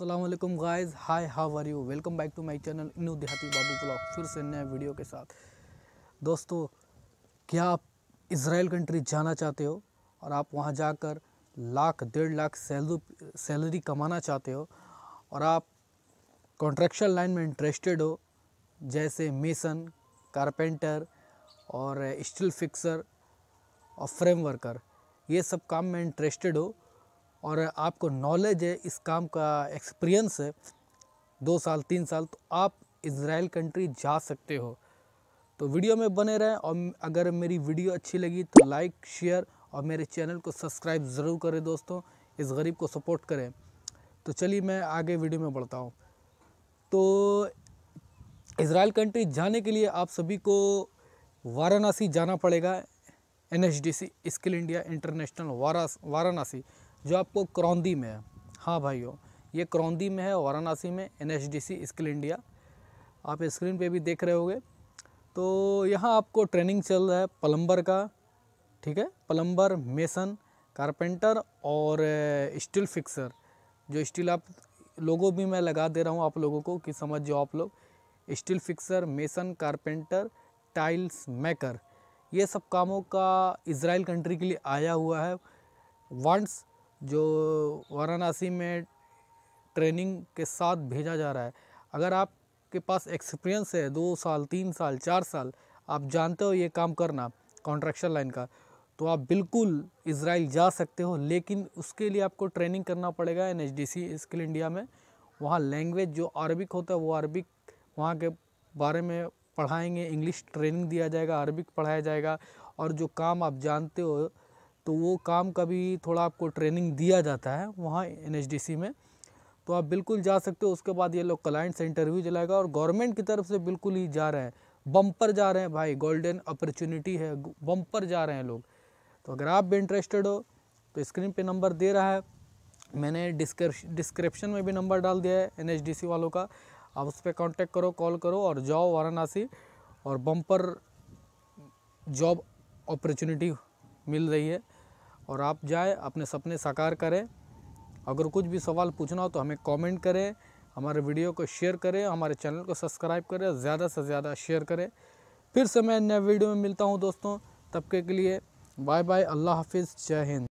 Aslam guys hi how are you welcome back to my channel इनू देहाती बाबू blog फिर से नए वीडियो के साथ दोस्तों क्या आप इसराइल कंट्री जाना चाहते हो और आप वहाँ जाकर लाख डेढ़ लाख सैलरी कमाना चाहते हो और आप कॉन्ट्रेक्शन लाइन में इंटरेस्टेड हो जैसे मेसन कारपेंटर और स्टील फिक्सर और फ्रेम वर्कर ये सब काम में इंटरेस्टेड हो और आपको नॉलेज है इस काम का एक्सपीरियंस है दो साल तीन साल तो आप इसराइल कंट्री जा सकते हो तो वीडियो में बने रहें और अगर मेरी वीडियो अच्छी लगी तो लाइक शेयर और मेरे चैनल को सब्सक्राइब ज़रूर करें दोस्तों इस गरीब को सपोर्ट करें तो चलिए मैं आगे वीडियो में बढ़ता हूँ तो इसराइल कंट्री जाने के लिए आप सभी को वाराणसी जाना पड़ेगा N H D C skill India international Varanasi जो आपको करौंदी में है हाँ भाइयों ये करौंदी में है वाराणसी में N H D C skill India आप स्क्रीन पे भी देख रहे होंगे तो यहाँ आपको ट्रेनिंग चल रहा है प्लम्बर का ठीक है प्लम्बर मेसन कारपेंटर और स्टील eh, फिक्सर जो स्टील आप लोगों भी मैं लगा दे रहा हूँ आप लोगों को कि समझ जाओ आप लोग steel fixer mason carpenter tiles maker ये सब कामों का इसराइल कंट्री के लिए आया हुआ है वंस जो वाराणसी में ट्रेनिंग के साथ भेजा जा रहा है अगर आपके पास एक्सपीरियंस है दो साल तीन साल चार साल आप जानते हो ये काम करना कॉन्ट्रैक्शन लाइन का तो आप बिल्कुल इसराइल जा सकते हो लेकिन उसके लिए आपको ट्रेनिंग करना पड़ेगा N H D C skill India में वहाँ लैंग्वेज जो अरबिक होता है वो अरबिक वहाँ के बारे में पढ़ाएंगे इंग्लिश ट्रेनिंग दिया जाएगा अरबिक पढ़ाया जाएगा और जो काम आप जानते हो तो वो काम का भी थोड़ा आपको ट्रेनिंग दिया जाता है वहाँ एन में तो आप बिल्कुल जा सकते हो उसके बाद ये लोग क्लाइंट से इंटरव्यू चलाएगा और गवर्नमेंट की तरफ से बिल्कुल ही जा रहे हैं बम्पर जा रहे हैं भाई गोल्डन अपॉर्चुनिटी है बम्पर जा रहे हैं लोग तो अगर आप भी इंटरेस्टेड हो तो स्क्रीन पे नंबर दे रहा है मैंने डिस्क्रिप्शन में भी नंबर डाल दिया है एन वालों का आप उस पर कॉन्टेक्ट करो कॉल करो और जाओ वाराणसी और बम्पर जॉब अपॉर्चुनिटी मिल रही है और आप जाए अपने सपने साकार करें अगर कुछ भी सवाल पूछना हो तो हमें कमेंट करें हमारे वीडियो को शेयर करें हमारे चैनल को सब्सक्राइब करें ज़्यादा से ज़्यादा शेयर करें फिर से मैं नए वीडियो में मिलता हूँ दोस्तों तबके के लिए बाय बाय अल्लाह हाफिज़ जय हिंद